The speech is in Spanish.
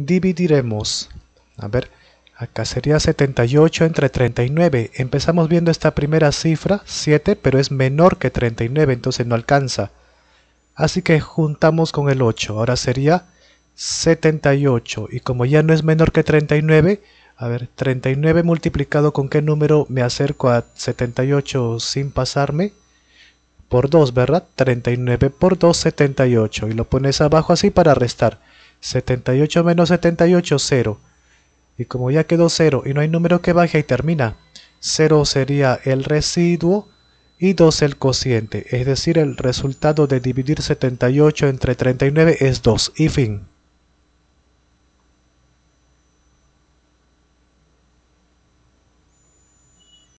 dividiremos. A ver, acá sería 78 entre 39. Empezamos viendo esta primera cifra, 7, pero es menor que 39, entonces no alcanza. Así que juntamos con el 8, ahora sería 78. Y como ya no es menor que 39, a ver, 39 multiplicado con qué número me acerco a 78 sin pasarme. Por 2, ¿verdad? 39 por 2, 78. Y lo pones abajo así para restar. 78 menos 78, 0. Y como ya quedó 0 y no hay número que baje y termina, 0 sería el residuo y 2 el cociente, es decir, el resultado de dividir 78 entre 39 es 2, y fin.